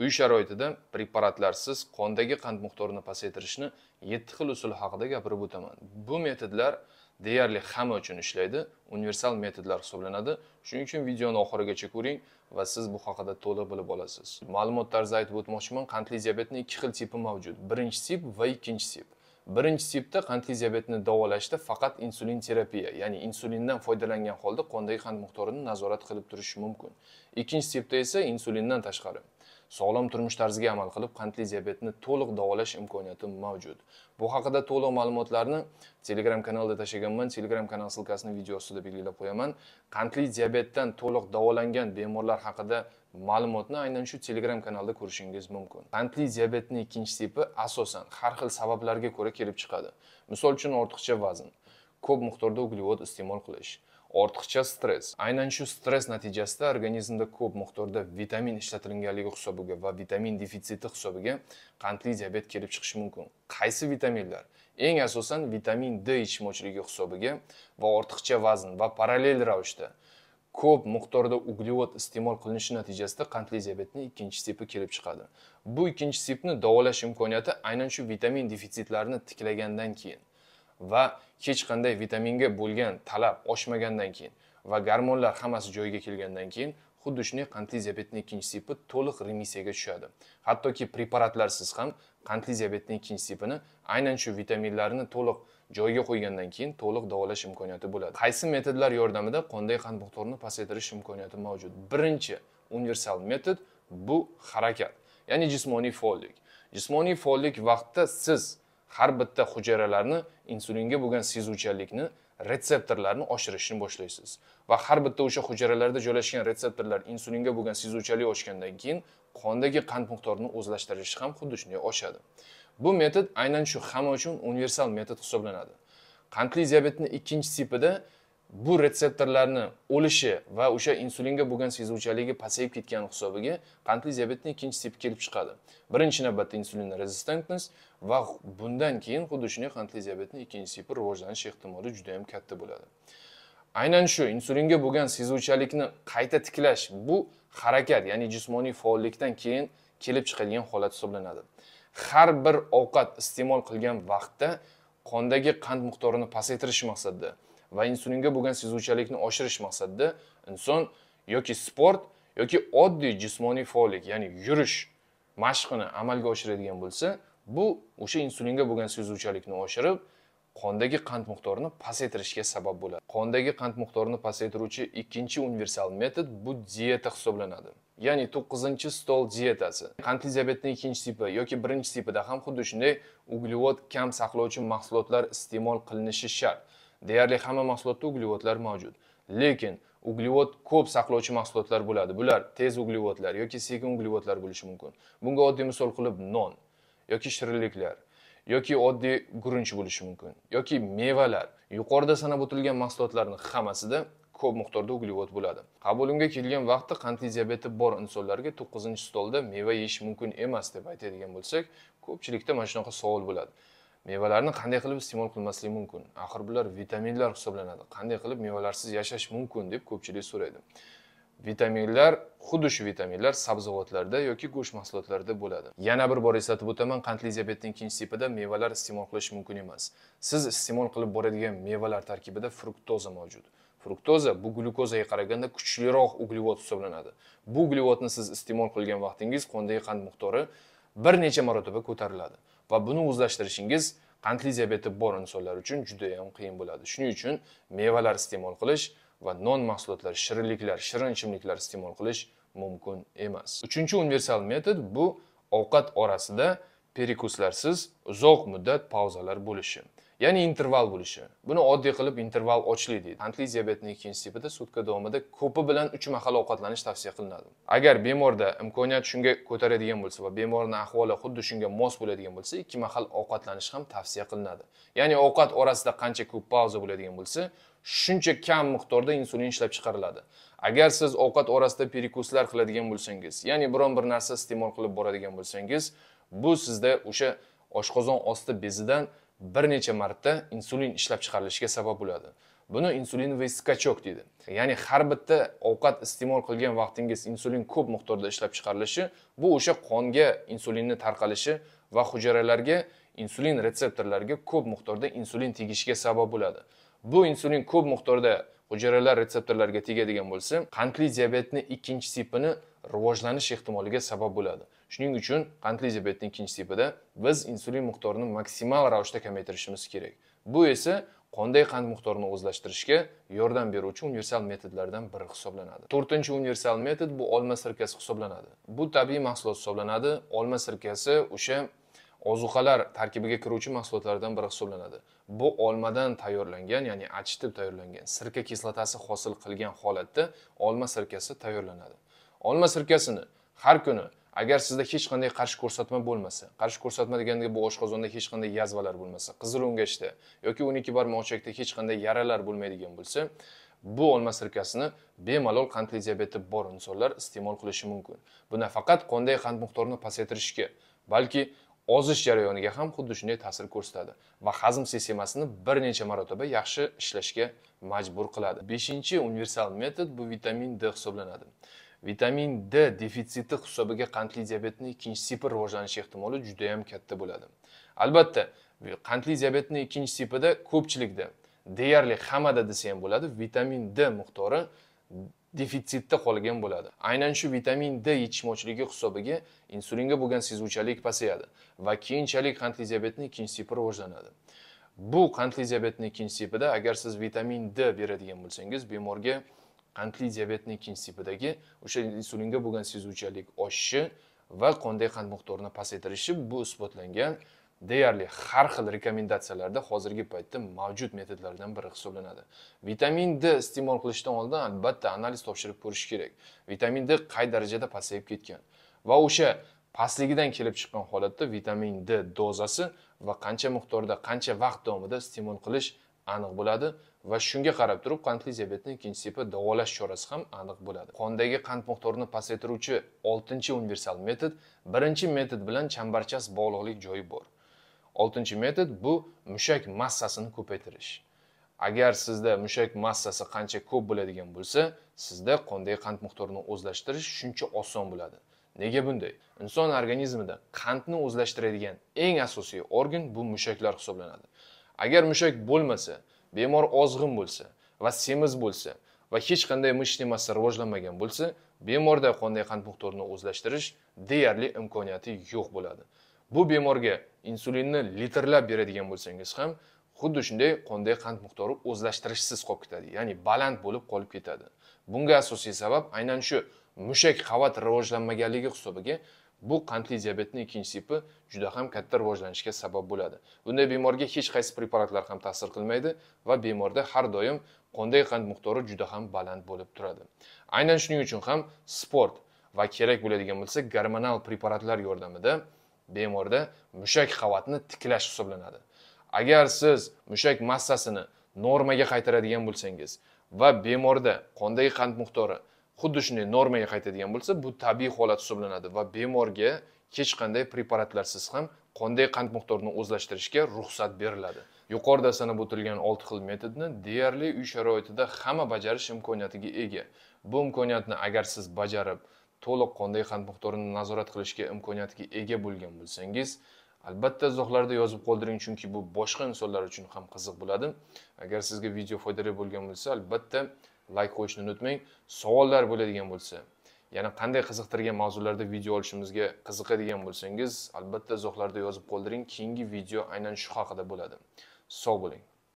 uy sharoitida preparatlarsiz qondagi qand miqdorini pasaytirishni 7 xil usul haqida gapirib o'taman bu metodlar deyarli hamma uchun ishlaydi universal metodlar hisoblanadi shuning uchun videoni oxirigacha ko'ring va siz bu haqida to'liq bilib olasiz ma'lumot tarzida aytib o'tmoqchiman qandli diabetni ikki xil tipi mavjud birinchi tip va ikkinchi tip birinchi tipda qandli diabetni davolashda faqat insulin terapiya ya'ni insulindan foydalangan holda qondagi qand miqdorini nazorat qilib turish mumkin ikkinchi tipda esa insulindan tashqari sog'lom turmush tarziga amal qilib qandli diabetni to'liq davolash imkoniyati mavjud bu haqida to'liq ma'lumotlarni telegram kanalda tashlaganman telegram kanal ssilkasini video ostida belgilab qo'yaman qandli diabetdan to'liq davolangan bemorlar haqida ma'lumotni aynan shu telegram kanalda ko'rishingiz mumkin qandli diabetni ikkinchi tipi asosan har xil sabablarga ko'ra kelib chiqadi misol uchun ortiqcha vazn ko'p miqdorda uglevod iste'mol qilish ortiqcha stress aynan shu stress natijasida organizmda ko'p miqdorda vitamin ishlatilinganligi hisobiga va vitamin defitsiti hisobiga qandli diabet kelib chiqishi mumkin qaysi vitaminlar eng asosan vitamin d yetishmovchiligi hisobiga va ortiqcha vazn va parallel ravishda ko'p miqdorda uglevod iste'mol qilinishi natijasida qandli diabetning ikkinchi tipi kelib chiqadi bu ikkinchi tipni davolash imkoniyati aynan shu vitamin defitsitlarini tiklagandan keyin va hech qanday vitaminga bo'lgan talab oshmagandan keyin va gormonlar hammasi joyiga kelgandan keyin xuddi shunday qandli diabetni ikkinchi tipi to'liq remissiyaga tushadi hattoki preparatlarsiz ham qandli diabetni ikkinchi tipini aynan shu vitaminlarni to'liq joyiga qo'ygandan keyin to'liq davolash imkoniyati bo'ladi qaysi metodlar yordamida qondagi qand miqdorini pasaytirish imkoniyati mavjud birinchi universal metod bu harakat ya'ni jismoniy faollik jismoniy faollik vaqtida siz har bitta hujayralarni insulinga bo'lgan sezuvchanlikni retseptorlarni oshirishni boshlaysiz va har bitta o'sha hujayralarda joylashgan retseptorlar insulinga bo'lgan sezuvchanlik oshgandan keyin qondagi qand miqdorini o'zlashtirish ham xuddi shunday oshadi bu metod aynan shu hamma uchun universal metod hisoblanadi qandli diabetni ikkinchi tipida bu retseptorlarni o'lishi va o'sha insulinga bo'lgan sezuvchanligi pasayib ketgani hisobiga qandli diabetni ikkinchi tipi kelib chiqadi birinchi navbatda insulin rezistentnost va bundan keyin xuddi shunday qandli diabetni ikkinchi tipi rivojlanish ehtimoli juda yam katta bo'ladi aynan shu insulinga bo'lgan sezuvchanlikni qayta tiklash bu harakat ya'ni jismoniy faollikdan keyin kelib chiqadigan holat hisoblanadi har bir ovqat iste'mol qilgan vaqtda qondagi qand miqdorini pasaytirish maqsadida va insulinga bo'lgan sezuvchanlikni oshirish maqsadida inson yoki sport yoki oddiy jismoniy faollik ya'ni yurish mashqini amalga oshiradigan bo'lsa bu o'sha insulinga bo'lgan sezuvchanlikni oshirib qondagi qand miqdorini pasaytirishga sabab bo'ladi qondagi qand miqdorini pasaytiruvchi ikkinchi universal metod bu dieta hisoblanadi ya'ni to'qqizinchi stol dietasi qandli diabetni ikkinchi tipi yoki birinchi tipida ham xuddi shunday uglevod kam saqlovchi mahsulotlar iste'mol qilinishi shart Deyarli hamma mahsulotda uglevodlar mavjud. Lekin uglevod ko'p saqlovchi mahsulotlar bo'ladi. Bular tez uglevodlar yoki sekin uglevodlar bo'lishi mumkin. Bunga oddiy misol qilib non yoki shirinliklar yoki oddiy guruch bo'lishi mumkin yoki mevalar. Yuqorida sanab o'tilgan mahsulotlarning hammasida ko'p miqdorda uglevod bo'ladi. Qabulimga kelgan vaqtda qandli diabeti bor insonlarga 9-stolda meva yeyish mumkin emas deb aytadigan bo'lsak, ko'pchilikda mana shunaqa savol bo'ladi. mevalarni qanday qilib iste'mol qilmaslik mumkin axir bular vitaminlar hisoblanadi qanday qilib mevalarsiz yashash mumkin deb ko'pchilik so'raydi vitaminlar xuddi shu vitaminlar sabzavotlarda yoki go'sht mahsulotlarida bo'ladi yana bir bor eslatib o'taman qandli diabetning ikkinchi tipida mevalar iste'mol qilish mumkin emas siz iste'mol qilib boradigan mevalar tarkibida fruktoza mavjud fruktoza bu glyukozaga qaraganda kuchliroq uglevod hisoblanadi bu uglevodni siz iste'mol qilgan vaqtingiz qondagi qand miqdori bir necha marotaba ko'tariladi va buni o'zlashtirishingiz qandli diabeti bor insonlar uchun juda ham qiyin bo'ladi shuning uchun mevalar iste'mol qilish va non mahsulotlari shirinliklar shirin ichimliklar iste'mol qilish mumkin emas uchinchi universal metod bu ovqat orasida perikuslarsiz uzoq muddat pauzalar bo'lishi ya'ni interval bo'lishi buni oddiy qilib interval ochlik deydi qandli diabetining ikkinchi tipida sutka davomida ko'pi bilan uch mahal ovqatlanish tavsiya qilinadi agar bemorda imkoniyat shunga ko'taradigan bo'lsa va bemorni ahvoli xuddi shunga mos bo'ladigan bo'lsa ikki mahal ovqatlanish ham tavsiya qilinadi ya'ni ovqat orasida qancha ko'p pauza bo'ladigan bo'lsa shuncha kam miqdorda insulin ishlab chiqariladi agar siz ovqat orasida perekuslar qiladigan bo'lsangiz ya'ni biron bir narsa iste'mol qilib boradigan bo'lsangiz bu sizda o'sha oshqozon osti bezidan bir necha marta insulin ishlab chiqarilishiga sabab bo'ladi buni insulinovый skachok deydi ya'ni har bitta ovqat iste'mol qilgan vaqtingiz insulin ko'p miqdorda ishlab chiqarilishi bu o'sha qonga insulinni tarqalishi va hujayralarga insulin retseptorlariga ko'p miqdorda insulin tegishiga sabab bo'ladi bu insulin ko'p miqdorda hujayralar retseptorlariga tegadigan bo'lsa qandli diabetni ikkinchi tipini rivojlanish ehtimoliga sabab bo'ladi shuning uchun qandli diabetning ikkinchi tipida biz insulin miqdorini maksimal ravishda kamaytirishimiz kerak bu esa qonday qand miqdorini o'zlashtirishga yordam beruvchi universal metodlardan biri hisoblanadi to'rtinchi universal metod bu olma sirkasi hisoblanadi bu tabiiy mahsulot hisoblanadi olma sirkasi o'sha ozuqalar tarkibiga kiruvchi mahsulotlardan biri hisoblanadi bu olmadan tayyorlangan ya'ni achitib tayyorlangan sirka kislotasi hosil qilgan holatda olma sirkasi tayyorlanadi olma sirkasini har kuni agar sizda hech qanday qarshi ko'rsatma bo'lmasa qarshi ko'rsatma deganda bu oshqozonda hech qanday yazvalar bo'lmasa qizil o'ngachda yoki o'n ikki barmoqchakda hech qanday yaralar bo'lmaydigan bo'lsa bu olma sirkasini bemalol qandli diabeti bor insonlar iste'mol qilishi mumkin bu nafaqat qondagi qand miqdorini pasaytirishga balki ozish jarayoniga ham xuddi shunday ta'sir ko'rsatadi va hazm sistemasini bir necha marotaba yaxshi ishlashga majbur qiladi beshinchi universal metod bu vitamin d hisoblanadi vitamin d defitsiti hisobiga qandli diabetni ikkinchi tipi rivojlanish ehtimoli juda yam katta bo'ladi albatta qandli diabetni ikkinchi tipida ko'pchilikda deyarli hammada desa ham bo'ladi vitamin d miqdori defitsitda qolgan bo'ladi aynan shu vitamin d yetishmovchiligi hisobiga insulinga bo'lgan sezuvchanlik pasayadi va keyinchalik qandli diabetni ikkinchi tipi rivojlanadi bu qandli diabetni ikkinchi tipida agar siz vitamin d beradigan bo'lsangiz bemorga qandli diabetni ikkinchi tipidagi o'sha insulinga bo'lgan sezuvchanlik oshishi va qonda qand miqdorini pasaytirishi bu isbotlangan deyarli har xil rekomendatsiyalarda hozirgi paytda mavjud metodlardan biri hisoblanadi vitamin d iste'mol qilishdan oldin albatta analiz topshirib ko'rish kerak vitamin d qay darajada pasayib ketgan va o'sha pastligidan kelib chiqqan holatda vitamin d dozasi va qancha miqdorda qancha vaqt davomida iste'mol qilish aniq bo'ladi va shunga qarab turib qandli diabetni ikkinchi tipi davolash chorasi ham aniq bo'ladi qondagi qand miqdorini pasaytiruvchi oltinchi universal metod birinchi metod bilan chambarchas bog'liqlik joyi bor oltinchi metod bu mushak massasini ko'paytirish agar sizda mushak massasi qancha ko'p bo'ladigan bo'lsa sizda qondagi qand miqdorini o'zlashtirish shuncha oson bo'ladi nega bunday inson organizmida qandni o'zlashtiradigan eng asosiy organ bu mushaklar hisoblanadi agar mushak bo'lmasa bemor ozg'in bo'lsa va semiz bo'lsa va hech qanday mish sistemasi rivojlanmagan bo'lsa bemorda qonday qand miqdorini o'zlashtirish deyarli imkoniyati yo'q bo'ladi bu bemorga insulinni litrlab beradigan bo'lsangiz ham xuddi shunday qonda qand miqdori o'zlashtirishsiz qolib ketadi ya'ni baland bo'lib qolib ketadi bunga asosiy sabab aynan shu mushak qavat rivojlanmaganligi hisobiga bu qandli diabetni ikkinchi tipi juda ham katta rivojlanishga sabab bo'ladi bunday bemorga hech qaysi preparatlar ham ta'sir qilmaydi va bemorda har doim qonday qand miqdori juda ham baland bo'lib turadi aynan shuning uchun ham sport va kerak bo'ladigan bo'lsa gormonal preparatlar yordamida bemorda mushak qavatini tiklash hisoblanadi agar siz mushak massasini normaga qaytaradigan bo'lsangiz va bemorda qondagi qand miqdori xuddi shunday normaga qaytadigan bo'lsa bu tabiiy holat hisoblanadi va bemorga hech qanday preparatlarsiz ham qonday qand miqdorini o'zlashtirishga ruxsat beriladi yuqorida sanab o'tilgan olti xil metodni deyarli uy sharoitida hamma bajarish imkoniyatiga ega bu imkoniyatni agar siz bajarib to'liq qonday qand miqdorini nazorat qilishga imkoniyatiga ega bo'lgan bo'lsangiz albatta izohlarda yozib qoldiring chunki bu boshqa insonlar uchun ham qiziq bo'ladi agar sizga video foydali bo'lgan bo'lsa albatta layk qo'yishni unutmang savollar bo'ladigan bo'lsa yana qanday qiziqtirgan mavzularda video olishimizga qiziqadigan bo'lsangiz albatta izohlarda yozib qoldiring keyingi video aynan shu haqida bo'ladi sog' bo'ling